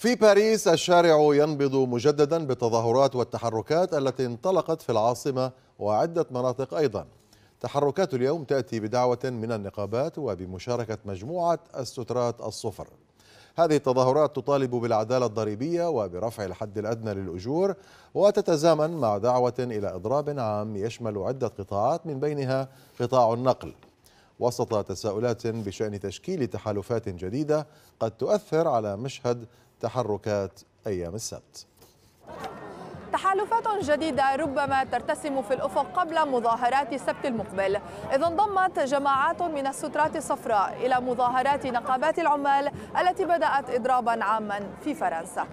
في باريس الشارع ينبض مجددا بالتظاهرات والتحركات التي انطلقت في العاصمة وعدة مناطق أيضا تحركات اليوم تأتي بدعوة من النقابات وبمشاركة مجموعة السترات الصفر هذه التظاهرات تطالب بالعدالة الضريبية وبرفع الحد الأدنى للأجور وتتزامن مع دعوة إلى إضراب عام يشمل عدة قطاعات من بينها قطاع النقل وسط تساؤلات بشأن تشكيل تحالفات جديدة قد تؤثر على مشهد تحركات أيام السبت تحالفات جديدة ربما ترتسم في الأفق قبل مظاهرات السبت المقبل إذ انضمت جماعات من السترات الصفراء إلى مظاهرات نقابات العمال التي بدأت إضرابا عاما في فرنسا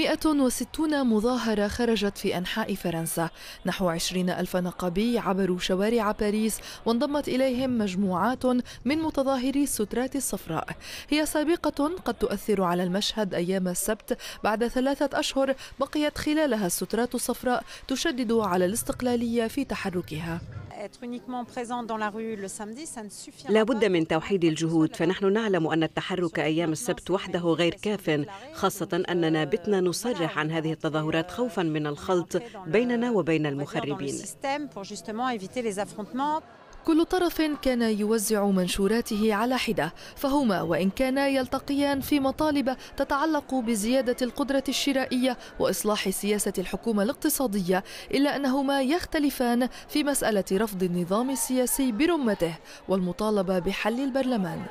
160 مظاهرة خرجت في أنحاء فرنسا نحو 20 ألف نقابي عبروا شوارع باريس وانضمت إليهم مجموعات من متظاهري السترات الصفراء هي سابقة قد تؤثر على المشهد أيام السبت بعد ثلاثة أشهر بقيت خلالها السترات الصفراء تشدد على الاستقلالية في تحركها لا بد من توحيد الجهود فنحن نعلم أن التحرك أيام السبت وحده غير كاف خاصة أننا بتنا نصرح عن هذه التظاهرات خوفا من الخلط بيننا وبين المخربين كل طرف كان يوزع منشوراته على حدة فهما وإن كانا يلتقيان في مطالب تتعلق بزيادة القدرة الشرائية وإصلاح سياسة الحكومة الاقتصادية إلا أنهما يختلفان في مسألة رفض النظام السياسي برمته والمطالبة بحل البرلمان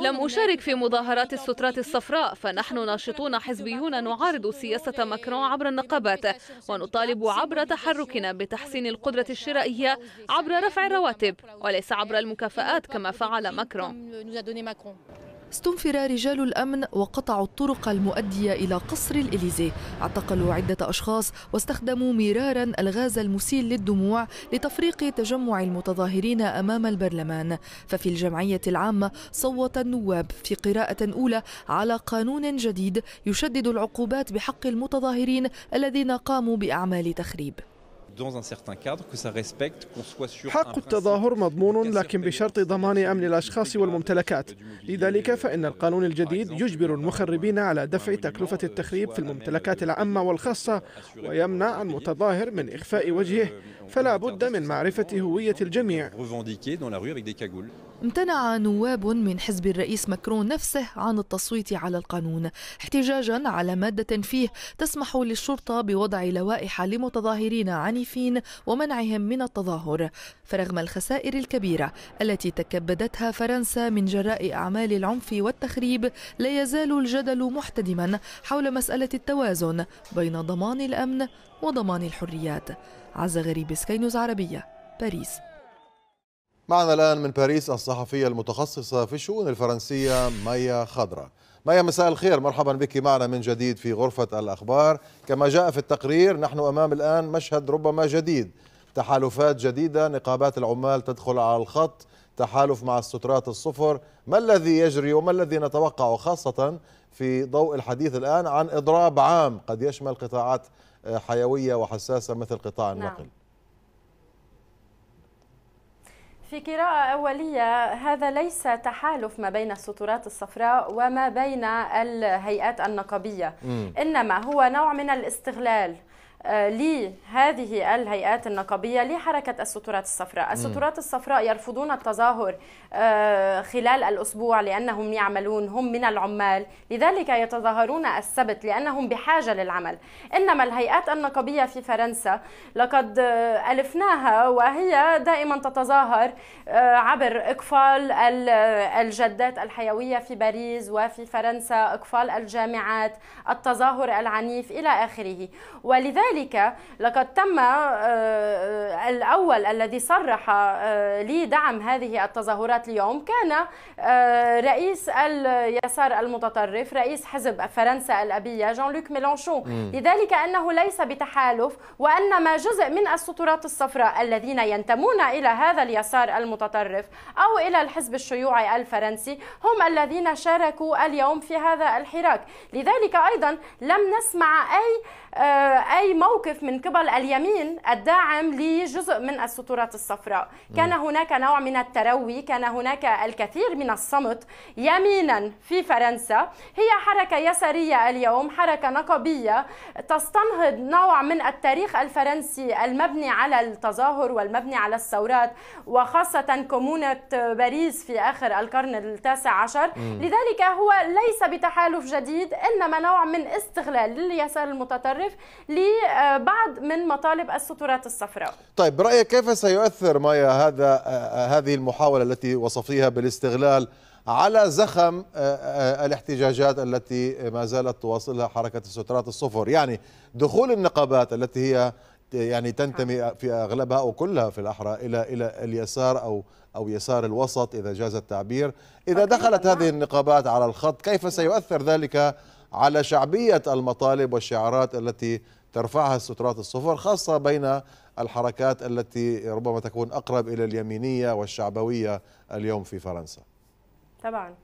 لم أشارك في مظاهرات السترات الصفراء فنحن ناشطون حزبيون نعارض سياسة ماكرون عبر النقابات ونطالب عبر تحركنا بتحسين القدرة الشرائية عبر رفع الرواتب وليس عبر المكافآت كما فعل ماكرون استنفر رجال الأمن وقطعوا الطرق المؤدية إلى قصر الإليزي اعتقلوا عدة أشخاص واستخدموا مرارا الغاز المسيل للدموع لتفريق تجمع المتظاهرين أمام البرلمان ففي الجمعية العامة صوت النواب في قراءة أولى على قانون جديد يشدد العقوبات بحق المتظاهرين الذين قاموا بأعمال تخريب حق التظاهر مضمون لكن بشرط ضمان أمن الأشخاص والممتلكات لذلك فإن القانون الجديد يجبر المخربين على دفع تكلفة التخريب في الممتلكات العامة والخاصة ويمنع المتظاهر من إخفاء وجهه فلا بد من معرفة هوية الجميع امتنع نواب من حزب الرئيس ماكرون نفسه عن التصويت على القانون احتجاجا على مادة فيه تسمح للشرطة بوضع لوائح لمتظاهرين عنيفين ومنعهم من التظاهر فرغم الخسائر الكبيرة التي تكبدتها فرنسا من جراء أعمال العنف والتخريب لا يزال الجدل محتدما حول مسألة التوازن بين ضمان الأمن وضمان الحريات عز غريب سكينوز نيوز عربية باريس معنا الآن من باريس الصحفية المتخصصة في الشؤون الفرنسية مايا خضرة مايا مساء الخير مرحبا بك معنا من جديد في غرفة الأخبار كما جاء في التقرير نحن أمام الآن مشهد ربما جديد تحالفات جديدة نقابات العمال تدخل على الخط تحالف مع السترات الصفر ما الذي يجري وما الذي نتوقعه خاصة في ضوء الحديث الآن عن إضراب عام قد يشمل قطاعات حيوية وحساسة مثل قطاع نعم. النقل نعم. في قراءة أولية هذا ليس تحالف ما بين السطورات الصفراء وما بين الهيئات النقابية م. إنما هو نوع من الاستغلال آه، لهذه الهيئات النقابية لحركة السترات الصفراء السترات الصفراء يرفضون التظاهر آه، خلال الأسبوع لأنهم يعملون هم من العمال لذلك يتظاهرون السبت لأنهم بحاجة للعمل إنما الهيئات النقابية في فرنسا لقد آه، ألفناها وهي دائما تتظاهر عبر إقفال الجدات الحيوية في باريس وفي فرنسا إقفال الجامعات التظاهر العنيف إلى آخره ولذلك ذلك لقد تم آه، آه، الأول الذي صرح آه، لدعم هذه التظاهرات اليوم كان رئيس اليسار المتطرف رئيس حزب فرنسا الأبية جون لوك ميلانشون لذلك أنه ليس بتحالف وإنما جزء من السطورات الصفراء الذين ينتمون إلى هذا اليسار المتطرف أو إلى الحزب الشيوعي الفرنسي هم الذين شاركوا اليوم في هذا الحراك لذلك أيضا لم نسمع أي أي موقف من قبل اليمين الداعم لجزء من السطورات الصفراء كان هناك نوع من التروي كان هناك الكثير من الصمت يمينا في فرنسا هي حركة يسارية اليوم حركة نقبية تستنهض نوع من التاريخ الفرنسي المبني على التظاهر والمبني على الثورات وخاصة كومونة باريس في آخر القرن التاسع عشر لذلك هو ليس بتحالف جديد إنما نوع من استغلال لليسار المتطرف لي بعض من مطالب السترات الصفراء طيب برأيك كيف سيؤثر مايا هذا هذه المحاولة التي وصفتيها بالاستغلال على زخم آه، آه، الاحتجاجات التي ما زالت تواصلها حركة السترات الصفر يعني دخول النقابات التي هي يعني تنتمي آه. في اغلبها او كلها في الاحرى الى الى اليسار او او يسار الوسط اذا جاز التعبير، اذا دخلت هذه النقابات على الخط كيف نعم. سيؤثر ذلك على شعبيه المطالب والشعارات التي ترفعها السترات الصفر خاصة بين الحركات التي ربما تكون أقرب إلى اليمينية والشعبوية اليوم في فرنسا طبعا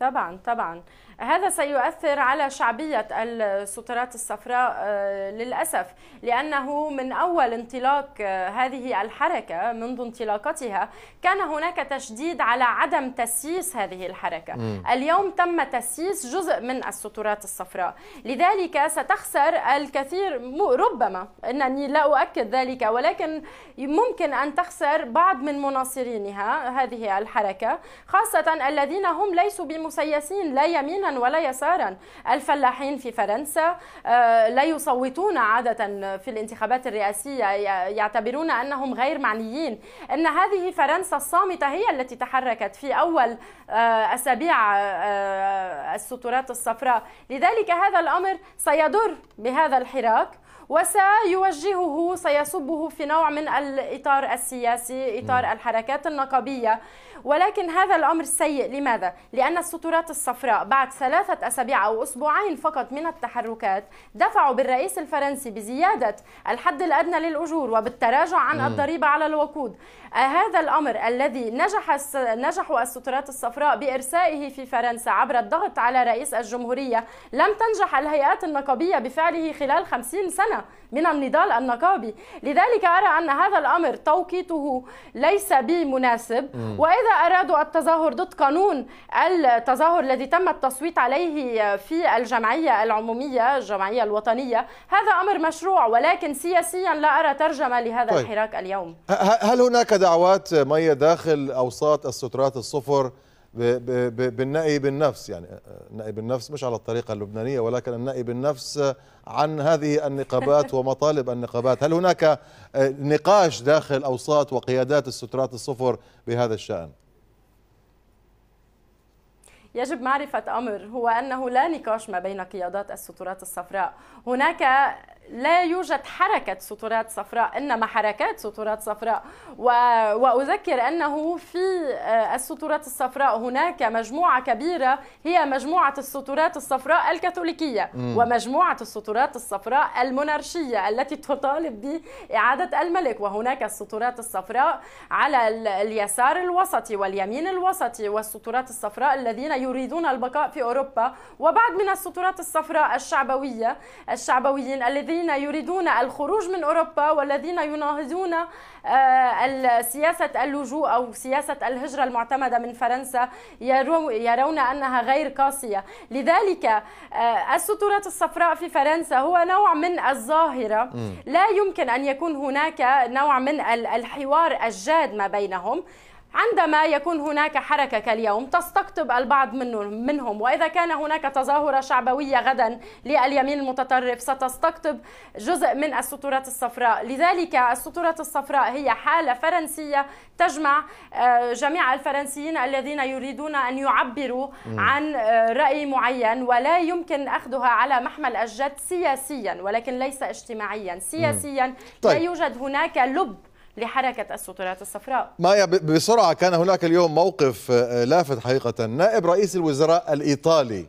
طبعا طبعا هذا سيؤثر على شعبية السترات الصفراء آه، للأسف لأنه من أول انطلاق آه، هذه الحركة منذ انطلاقتها كان هناك تشديد على عدم تسييس هذه الحركة م. اليوم تم تسييس جزء من السترات الصفراء لذلك ستخسر الكثير ربما أنني لا أؤكد ذلك ولكن ممكن أن تخسر بعض من مناصرينها هذه الحركة خاصة الذين هم ليسوا بمسيسين لا يمينا ولا يسارا الفلاحين في فرنسا آه، لا يصوتون عادة في الانتخابات الرئاسية يعتبرون أنهم غير معنيين أن هذه فرنسا الصامتة هي التي تحركت في أول آه، أسابيع آه، السترات الصفراء لذلك هذا الأمر سيضر بهذا الحراك وسيوجهه سيصبه في نوع من الإطار السياسي إطار الحركات النقابية ولكن هذا الأمر سيء لماذا؟ لأن السطورات الصفراء بعد ثلاثة أسابيع أو أسبوعين فقط من التحركات دفعوا بالرئيس الفرنسي بزيادة الحد الأدنى للأجور وبالتراجع عن الضريبة على الوقود آه، هذا الأمر الذي نجح نجحوا السطورات الصفراء بإرسائه في فرنسا عبر الضغط على رئيس الجمهورية لم تنجح الهيئات النقابية بفعله خلال خمسين سنة من النضال النقابي لذلك أرى أن هذا الأمر توقيته ليس بمناسب وإذا أرادوا التظاهر ضد قانون التظاهر الذي تم التصويت عليه في الجمعية العمومية الجمعية الوطنية هذا أمر مشروع ولكن سياسيا لا أرى ترجمة لهذا طيب. الحراك اليوم هل هناك دعوات مية داخل أوساط السترات الصفر بالنقي بالنفس يعني النقي بالنفس مش على الطريقة اللبنانية ولكن النقي بالنفس عن هذه النقابات ومطالب النقابات هل هناك نقاش داخل أوساط وقيادات السترات الصفر بهذا الشأن؟ يجب معرفة أمر هو أنه لا نقاش ما بين قيادات السترات الصفراء هناك لا يوجد حركة سطورات صفراء إنما حركات سطورات صفراء وأذكر أنه في آه، السطورات الصفراء هناك مجموعة كبيرة هي مجموعة السطورات الصفراء الكاثوليكية ومجموعة السطورات الصفراء المونارشية التي تطالب بإعادة الملك وهناك السطورات الصفراء على اليسار الوسطي واليمين الوسطي والسطورات الصفراء الذين يريدون البقاء في أوروبا وبعض من السطورات الصفراء الشعبوية الشعبويين الذين الذين يريدون الخروج من أوروبا والذين يناهضون آه، سياسة اللجوء أو سياسة الهجرة المعتمدة من فرنسا يرون أنها غير قاسية لذلك آه، السطورات الصفراء في فرنسا هو نوع من الظاهرة لا يمكن أن يكون هناك نوع من الحوار الجاد ما بينهم عندما يكون هناك حركة كاليوم تستقطب البعض منهم وإذا كان هناك تظاهرة شعبوية غدا لليمين المتطرف ستستقطب جزء من السطورات الصفراء لذلك السطورات الصفراء هي حالة فرنسية تجمع آه، جميع الفرنسيين الذين يريدون أن يعبروا عن آه، رأي معين ولا يمكن أخذها على محمل الجد سياسيا ولكن ليس اجتماعيا سياسيا لا طيب. يوجد هناك لب لحركة السترات الصفراء مايا بسرعة كان هناك اليوم موقف آه، لافت حقيقة نائب رئيس الوزراء الإيطالي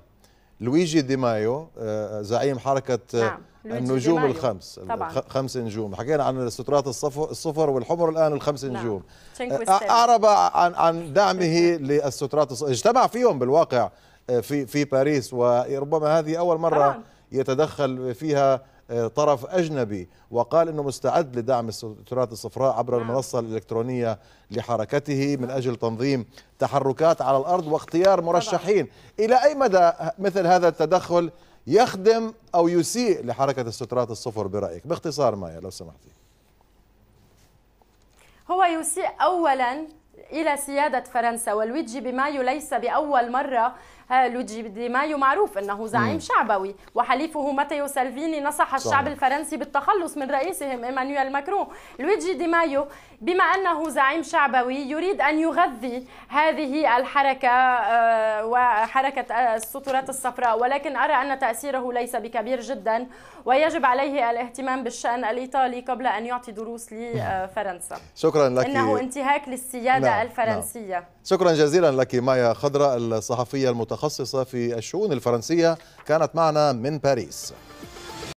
لويجي دي مايو آه، زعيم حركة آه، نعم. النجوم الخمس طبعا. خمس نجوم حكينا عن السترات الصفر والحمر الآن الخمس نعم. نجوم أعرب عن, عن دعمه للسترات الصفر اجتمع فيهم بالواقع في في باريس وربما هذه أول مرة طبعا. يتدخل فيها آه، طرف أجنبي وقال أنه مستعد لدعم السترات الصفراء عبر نعم. المنصة الإلكترونية لحركته من أجل تنظيم تحركات على الأرض واختيار مرشحين إلى أي مدى مثل هذا التدخل يخدم أو يسيء لحركة السترات الصفر برأيك باختصار مايا لو سمحتي هو يسيء أولا الى سياده فرنسا ولويجي مايو ليس باول مره آه، لويجي دي مايو معروف انه زعيم شعبوي وحليفه ماتيو سالفيني نصح الشعب الفرنسي بالتخلص من رئيسهم ايمانويل ماكرون لويجي دي مايو بما انه زعيم شعبوي يريد ان يغذي هذه الحركه آه، و حركة آه، السطورات الصفراء ولكن أرى أن تأثيره ليس بكبير جدا ويجب عليه الاهتمام بالشأن الإيطالي قبل أن يعطي دروس لفرنسا شكرا لك إنه انتهاك للسيادة نعم. نعم. الفرنسية نعم. شكرا جزيلا لك مايا خضراء الصحفية المتخصصة في الشؤون الفرنسية كانت معنا من باريس